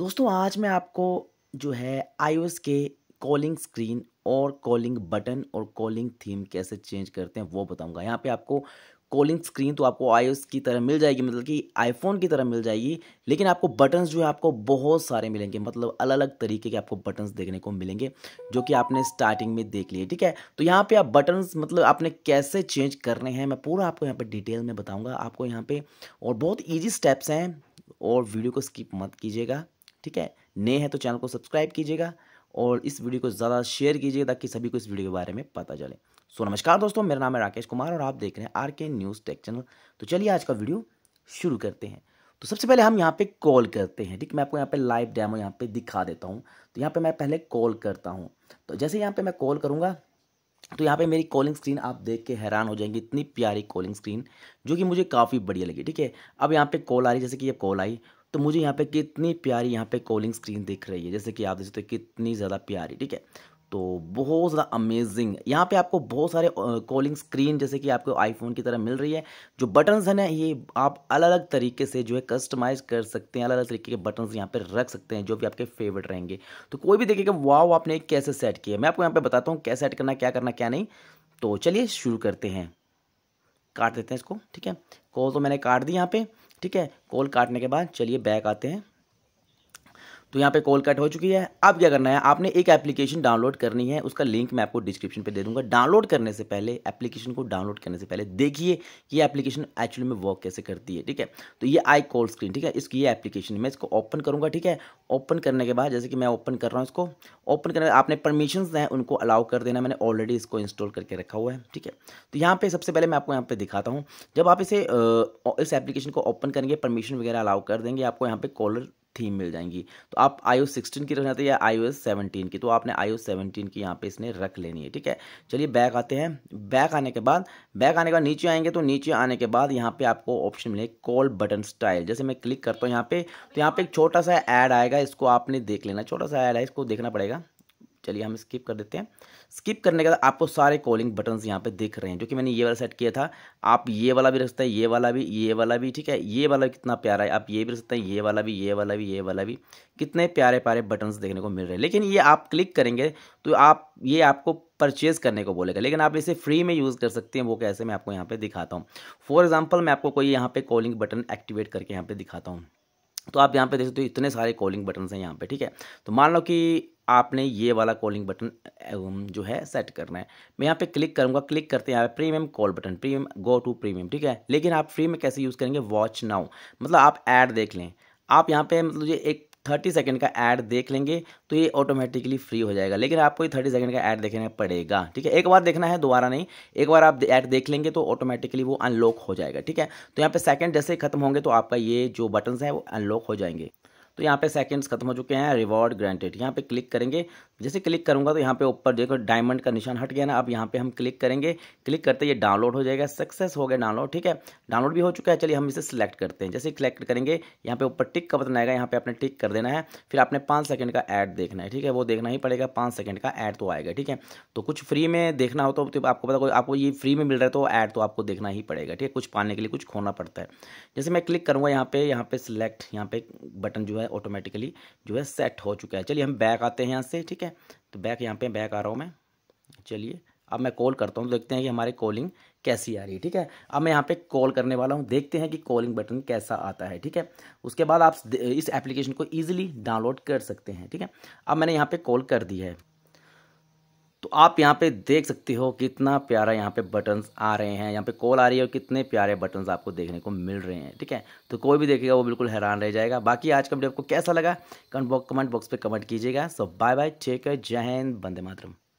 दोस्तों आज मैं आपको जो है आईओएस के कॉलिंग स्क्रीन और कॉलिंग बटन और कॉलिंग थीम कैसे चेंज करते हैं वो बताऊंगा यहाँ पे आपको कॉलिंग स्क्रीन तो आपको आईओएस की तरह मिल जाएगी मतलब कि आईफोन की तरह मिल जाएगी लेकिन आपको बटन्स जो है आपको बहुत सारे मिलेंगे मतलब अलग अलग तरीके के आपको बटन्स देखने को मिलेंगे जो कि आपने स्टार्टिंग में देख लिए ठीक है तो यहाँ पे आप बटन्स मतलब आपने कैसे चेंज करने हैं मैं पूरा आपको यहाँ पर डिटेल में बताऊँगा आपको यहाँ पर और बहुत ईजी स्टेप्स हैं और वीडियो को स्किप मत कीजिएगा ठीक है नए हैं तो चैनल को सब्सक्राइब कीजिएगा और इस वीडियो को ज़्यादा शेयर कीजिए ताकि सभी को इस वीडियो के बारे में पता चले सो नमस्कार दोस्तों मेरा नाम है राकेश कुमार और आप देख रहे हैं आर के न्यूज़ टेक चैनल तो चलिए आज का वीडियो शुरू करते हैं तो सबसे पहले हम यहाँ पे कॉल करते हैं ठीक मैं आपको यहाँ पे लाइव डेमो यहाँ पे दिखा देता हूँ तो यहाँ पे मैं पहले कॉल करता हूँ तो जैसे यहाँ पे मैं कॉल करूँगा तो यहाँ पे मेरी कॉलिंग स्क्रीन आप देख के हैरान हो जाएंगे इतनी प्यारी कॉलिंग स्क्रीन जो कि मुझे काफ़ी बढ़िया लगी ठीक है अब यहाँ पे कॉल आ रही जैसे कि ये कॉल आई तो मुझे यहाँ पे कितनी प्यारी यहाँ पे कॉलिंग स्क्रीन दिख रही है जैसे कि आप देखते हो कितनी ज़्यादा प्यारी ठीक है तो बहुत ज़्यादा अमेजिंग यहाँ पे आपको बहुत सारे कॉलिंग स्क्रीन जैसे कि आपको आईफोन की तरह मिल रही है जो बटन्स हैं ना ये आप अलग अलग तरीके से जो है कस्टमाइज कर सकते हैं अलग अलग तरीके के बटन्स यहाँ पे रख सकते हैं जो भी आपके फेवरेट रहेंगे तो कोई भी देखेगा वाओ आपने कैसे सेट किया मैं आपको यहाँ पर बताता हूँ कैसे सेट करना क्या करना क्या नहीं तो चलिए शुरू करते हैं काट देते हैं इसको ठीक है कॉल तो मैंने काट दी यहाँ पर ठीक है कॉल काटने के बाद चलिए बैक आते हैं तो यहाँ पे कॉल कट हो चुकी है अब क्या करना है आपने एक एप्लीकेशन डाउनलोड करनी है उसका लिंक मैं आपको डिस्क्रिप्शन पे दे दूंगा डाउनलोड करने से पहले एप्लीकेशन को डाउनलोड करने से पहले देखिए कि ये एप्लीकेशन एक्चुअली में वर्क कैसे करती है ठीक है तो ये आई कॉल स्क्रीन ठीक है इसकी ये एप्लीकेशन मैं इसको ओपन करूँगा ठीक है ओपन करने के बाद जैसे कि मैं ओपन कर रहा हूँ इसको ओपन करने आपने परमिशन हैं उनको अलाउ कर देना मैंने ऑलरेडी इसको इंस्टॉल करके रखा हुआ है ठीक है तो यहाँ पर सबसे पहले मैं आपको यहाँ पर दिखाता हूँ जब आप इसे इस एप्लीकेशन को ओपन करेंगे परमिशन वगैरह अलाउ कर देंगे आपको यहाँ पर कॉलर थीम मिल जाएंगी तो आप आई ओ सिक्सटीन की रखना था या आई ओ एस सेवनटीन की तो आपने आई ओ सेवनटीन की यहाँ पे इसने रख लेनी है ठीक है चलिए बैक आते हैं बैक आने के बाद बैक आने के बाद नीचे आएंगे तो नीचे आने के बाद यहाँ पे आपको ऑप्शन मिले कॉल बटन स्टाइल जैसे मैं क्लिक करता हूँ यहाँ पे तो यहाँ पे एक छोटा सा ऐड आएगा इसको आपने देख लेना छोटा सा ऐड है इसको देखना पड़ेगा चलिए हम स्किप कर देते हैं स्किप करने के बाद आपको सारे कॉलिंग बटन्स यहाँ पे दिख रहे हैं जो कि मैंने ये वाला सेट किया था आप ये वाला भी रख सकते हैं ये वाला भी ये वाला भी ठीक है ये वाला कितना प्यारा है आप ये भी रख सकते हैं ये वाला भी ये वाला भी ये वाला भी कितने प्यारे प्यारे बटन्स देखने को मिल रहे हैं लेकिन ये आप क्लिक करेंगे तो आप ये आपको परचेज करने को बोलेगा लेकिन आप इसे फ्री में यूज़ कर सकते हैं वो कैसे मैं आपको यहाँ पे दिखाता हूँ फॉर एग्जाम्पल मैं आपको कोई यहाँ पे कॉलिंग बटन एक्टिवेट करके यहाँ पे दिखाता हूँ तो आप यहाँ पे देख सकते हो तो इतने सारे कॉलिंग बटन्स हैं यहाँ पे ठीक है तो मान लो कि आपने ये वाला कॉलिंग बटन um, जो है सेट करना है मैं यहाँ पे क्लिक करूँगा क्लिक करते हैं यहाँ premium call button premium go to premium ठीक है लेकिन आप फ्री में कैसे यूज़ करेंगे वॉच नाउ मतलब आप ऐड देख लें आप यहाँ पे मतलब ये एक थर्टी सेकेंड का ऐड देख लेंगे तो ये ऑटोमेटिकली फ्री हो जाएगा लेकिन आपको ये थर्टी सेकेंड का ऐड देखना पड़ेगा ठीक है एक बार देखना है दोबारा नहीं एक बार आप ऐड देख लेंगे तो ऑटोमेटिकली वो अनलॉक हो जाएगा ठीक है तो यहाँ पे सेकंड जैसे खत्म होंगे तो आपका ये जो बटन्स हैं वो अनलॉक हो जाएंगे तो यहाँ पे सेकंड्स खत्म हो चुके हैं रिवॉर्ड ग्रांटेड यहाँ पे क्लिक करेंगे जैसे क्लिक करूँगा तो यहाँ पे ऊपर देखो डायमंड का निशान हट गया ना अब यहाँ पे हम क्लिक करेंगे क्लिक करते ये डाउनलोड हो जाएगा सक्सेस हो गया डाउनलोड ठीक है डाउनलोड भी हो चुका है चलिए हम इसे सिलेक्ट करते हैं जैसे सिलेक्ट करेंगे यहाँ पे ऊपर टिक का बतन आएगा यहाँ पे आपने टिक कर देना है फिर आपने पाँच सेकंड का ऐड देखना है ठीक है वो देखना ही पड़ेगा पाँच सेकंड का ऐड तो आएगा ठीक है तो कुछ फ्री में देखना हो तो, तो आपको पता कोई आपको ये फ्री में मिल रहा है तो ऐड तो आपको देखना ही पड़ेगा ठीक है कुछ पाने के लिए कुछ खोना पड़ता है जैसे मैं क्लिक करूँगा यहाँ पे यहाँ पे सिलेक्ट यहाँ पे बटन जो है ऑटोमेटिकली जो है सेट हो चुका है चलिए हम बैक आते हैं यहाँ से ठीक है तो बैक यहाँ पे बैक आ रहा हूँ मैं चलिए अब मैं कॉल करता हूँ तो देखते हैं कि हमारी कॉलिंग कैसी आ रही है ठीक है अब मैं यहाँ पे कॉल करने वाला हूँ देखते हैं कि कॉलिंग बटन कैसा आता है ठीक है उसके बाद आप इस एप्लीकेशन को ईजिली डाउनलोड कर सकते हैं ठीक है अब मैंने यहाँ पे कॉल कर दी है आप यहाँ पे देख सकते हो कितना प्यारा यहाँ पे बटन्स आ रहे हैं यहाँ पे कॉल आ रही है और कितने प्यारे बटन्स आपको देखने को मिल रहे हैं ठीक है तो कोई भी देखेगा वो बिल्कुल हैरान रह जाएगा बाकी आज का वीडियो आपको कैसा लगा कमेंट बॉक्स कमेंट बॉक्स पर कमेंट कीजिएगा so bye bye take care जय हिंद बंदे मातरम